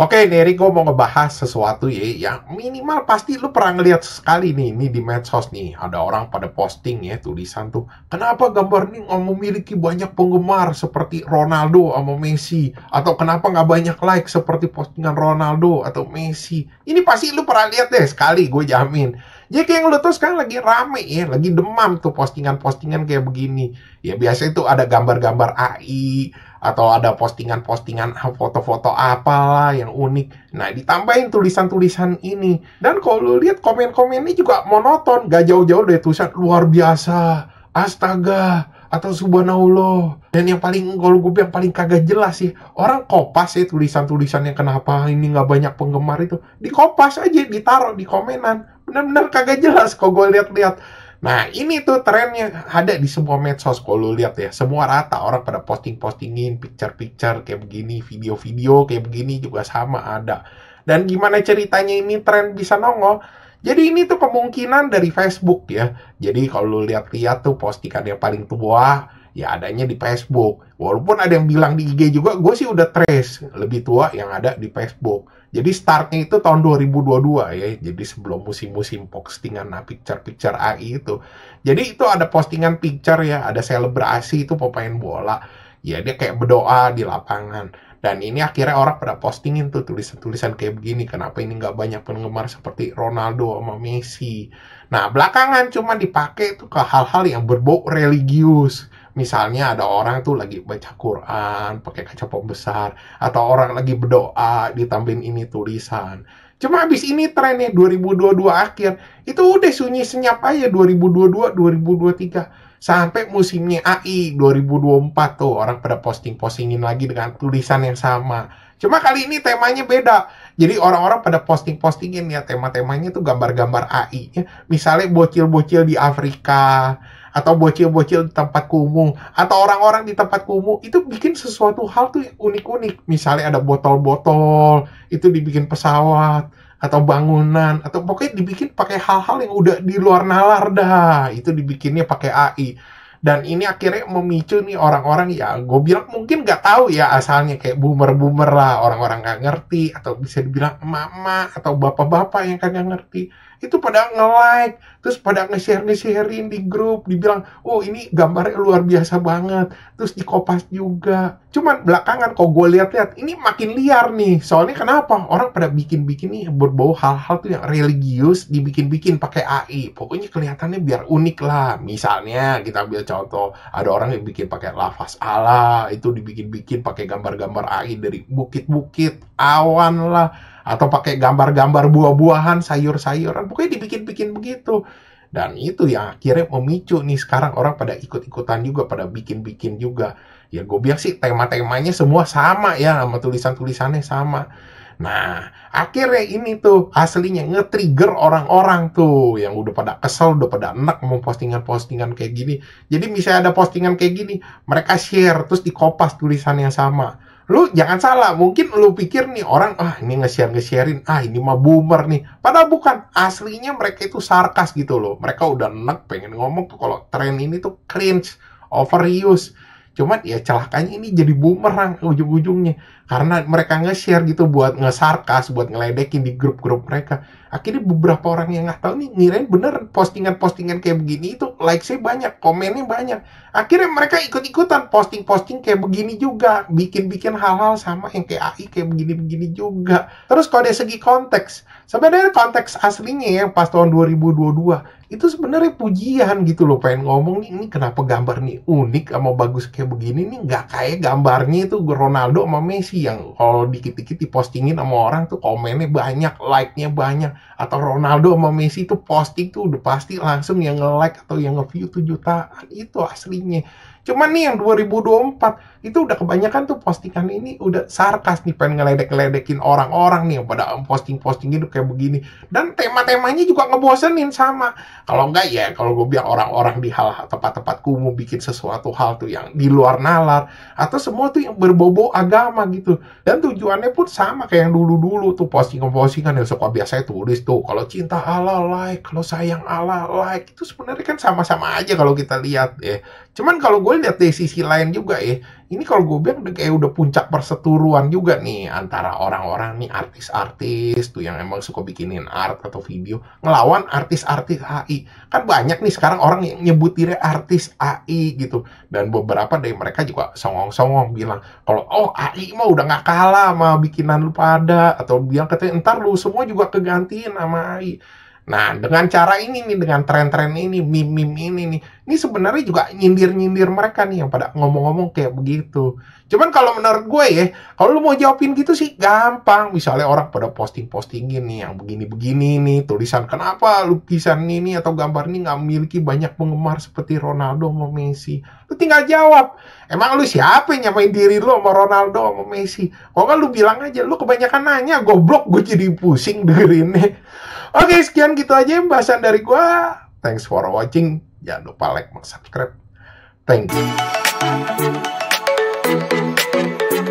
Oke, okay, Neri, gue mau ngebahas sesuatu ya, yang minimal pasti lu pernah ngeliat sekali nih, ini di medsos nih, ada orang pada posting ya, tulisan tuh, kenapa gambar ini memiliki banyak penggemar seperti Ronaldo sama Messi, atau kenapa nggak banyak like seperti postingan Ronaldo atau Messi. Ini pasti lu pernah lihat deh sekali, gue jamin. Jadi ya, kayak lu tuh sekarang lagi rame ya, lagi demam tuh postingan-postingan kayak begini. Ya biasa itu ada gambar-gambar AI atau ada postingan-postingan foto-foto apalah yang unik. Nah, ditambahin tulisan-tulisan ini. Dan kalau lu lihat komen komen ini juga monoton, gak jauh-jauh dari tulisan luar biasa, astaga, atau subhanallah. Dan yang paling kalau gue yang paling kagak jelas sih, orang kopas ya tulisan-tulisan yang kenapa ini nggak banyak penggemar itu, dikopas aja, ditaruh di komenan benar-benar kagak jelas kok gue lihat-lihat Nah ini tuh trennya ada di semua medsos kalau lu lihat ya semua rata orang pada posting-postingin picture-picture kayak begini video-video kayak begini juga sama ada dan gimana ceritanya ini tren bisa nongol jadi ini tuh kemungkinan dari Facebook ya jadi kalau lu lihat-lihat tuh postingan yang paling tua ya adanya di Facebook. Walaupun ada yang bilang di IG juga, gue sih udah trace lebih tua yang ada di Facebook. Jadi startnya itu tahun 2022 ya, jadi sebelum musim-musim postingan nah, picture-picture AI itu. Jadi itu ada postingan picture ya, ada selebrasi itu pemain bola ya dia kayak berdoa di lapangan dan ini akhirnya orang pada postingin tuh tulisan-tulisan kayak begini kenapa ini nggak banyak penggemar seperti Ronaldo sama Messi nah belakangan cuma dipakai tuh ke hal-hal yang berbau religius misalnya ada orang tuh lagi baca Quran pakai kaca pembesar atau orang lagi berdoa ditambahin ini tulisan Cuma abis ini trennya 2022 akhir, itu udah sunyi senyap aja 2022, 2023. Sampai musimnya AI 2024 tuh orang pada posting-postingin lagi dengan tulisan yang sama. Cuma kali ini temanya beda. Jadi orang-orang pada posting-postingin ya tema-temanya tuh gambar-gambar AI. Misalnya bocil-bocil di Afrika, atau bocil-bocil di tempat kumuh atau orang-orang di tempat kumuh itu bikin sesuatu hal tuh unik-unik misalnya ada botol-botol itu dibikin pesawat atau bangunan atau pokoknya dibikin pakai hal-hal yang udah di luar nalar dah itu dibikinnya pakai AI dan ini akhirnya memicu nih orang-orang ya gue bilang mungkin gak tahu ya asalnya kayak boomer-boomer lah orang-orang gak ngerti atau bisa dibilang mama atau bapak-bapak yang kagak ngerti itu pada nge-like, terus pada nge-share nge-sharein di grup, dibilang, "Oh, ini gambarnya luar biasa banget." Terus dikopas juga. Cuman belakangan kok gue lihat-lihat, ini makin liar nih. Soalnya kenapa? Orang pada bikin-bikin nih berbau hal-hal tuh yang religius dibikin-bikin pakai AI. Pokoknya kelihatannya biar unik lah. Misalnya kita ambil contoh, ada orang yang bikin pakai lafaz Allah, itu dibikin-bikin pakai gambar-gambar AI dari bukit-bukit, awan lah atau pakai gambar-gambar buah-buahan, sayur-sayuran, pokoknya dibikin-bikin begitu. Dan itu yang akhirnya memicu nih sekarang orang pada ikut-ikutan juga, pada bikin-bikin juga. Ya gue bilang sih tema-temanya semua sama ya, sama tulisan-tulisannya sama. Nah, akhirnya ini tuh aslinya nge-trigger orang-orang tuh yang udah pada kesel, udah pada enak mau postingan-postingan kayak gini. Jadi misalnya ada postingan kayak gini, mereka share terus dikopas tulisan yang sama lu jangan salah mungkin lu pikir nih orang ah ini nge-share nge-sharein ah ini mah boomer nih padahal bukan aslinya mereka itu sarkas gitu loh mereka udah enak pengen ngomong tuh kalau tren ini tuh cringe overuse cuman ya celakanya ini jadi ke ujung-ujungnya karena mereka nge-share gitu buat nge-sarkas buat ngeledekin di grup-grup mereka akhirnya beberapa orang yang nggak tahu nih ngirain bener postingan-postingan kayak begini itu Like nya banyak, komennya banyak. Akhirnya mereka ikut-ikutan posting-posting kayak begini juga, bikin-bikin hal-hal sama yang kayak AI kayak begini-begini juga. Terus kalau dari segi konteks, sebenarnya konteks aslinya yang pas tahun 2022 itu sebenarnya pujian gitu loh pengen ngomong nih ini kenapa gambar nih unik sama bagus kayak begini nih nggak kayak gambarnya itu Ronaldo sama Messi yang kalau dikit-dikit dipostingin sama orang tuh komennya banyak like-nya banyak atau Ronaldo sama Messi itu posting tuh udah pasti langsung yang nge-like atau yang yang nge-view jutaan itu aslinya Cuman nih yang 2024 itu udah kebanyakan tuh postingan ini udah sarkas nih pengen ngeledek-ngeledekin orang-orang nih yang pada posting-posting gitu kayak begini. Dan tema-temanya juga ngebosenin sama. Kalau enggak ya kalau gue bilang orang-orang di hal tempat-tempat kumuh bikin sesuatu hal tuh yang di luar nalar atau semua tuh yang berbobo agama gitu. Dan tujuannya pun sama kayak yang dulu-dulu tuh posting postingan yang suka biasanya tulis tuh kalau cinta Allah like, kalau sayang Allah like. Itu sebenarnya kan sama-sama aja kalau kita lihat ya. Cuman kalau gue gue lihat dari sisi lain juga ya ini kalau gue bilang udah kayak udah puncak perseturuan juga nih antara orang-orang nih artis-artis tuh yang emang suka bikinin art atau video ngelawan artis-artis AI kan banyak nih sekarang orang yang nyebut diri artis AI gitu dan beberapa dari mereka juga songong-songong bilang kalau oh AI mah udah nggak kalah sama bikinan lu pada atau bilang katanya entar lu semua juga kegantiin sama AI Nah, dengan cara ini nih, dengan tren-tren ini, mimim mim ini nih, ini sebenarnya juga nyindir-nyindir mereka nih yang pada ngomong-ngomong kayak begitu. Cuman kalau menurut gue ya, kalau lu mau jawabin gitu sih gampang. Misalnya orang pada posting-postingin nih yang begini-begini nih, tulisan kenapa lukisan ini atau gambar ini nggak memiliki banyak penggemar seperti Ronaldo sama Messi. Lu tinggal jawab. Emang lu siapa yang nyamain diri lu sama Ronaldo sama Messi? Kok kan lu bilang aja, lu kebanyakan nanya, goblok gue jadi pusing dengerinnya. Oke, sekian gitu aja pembahasan dari gua. Thanks for watching. Jangan lupa like, dan subscribe. Thank you.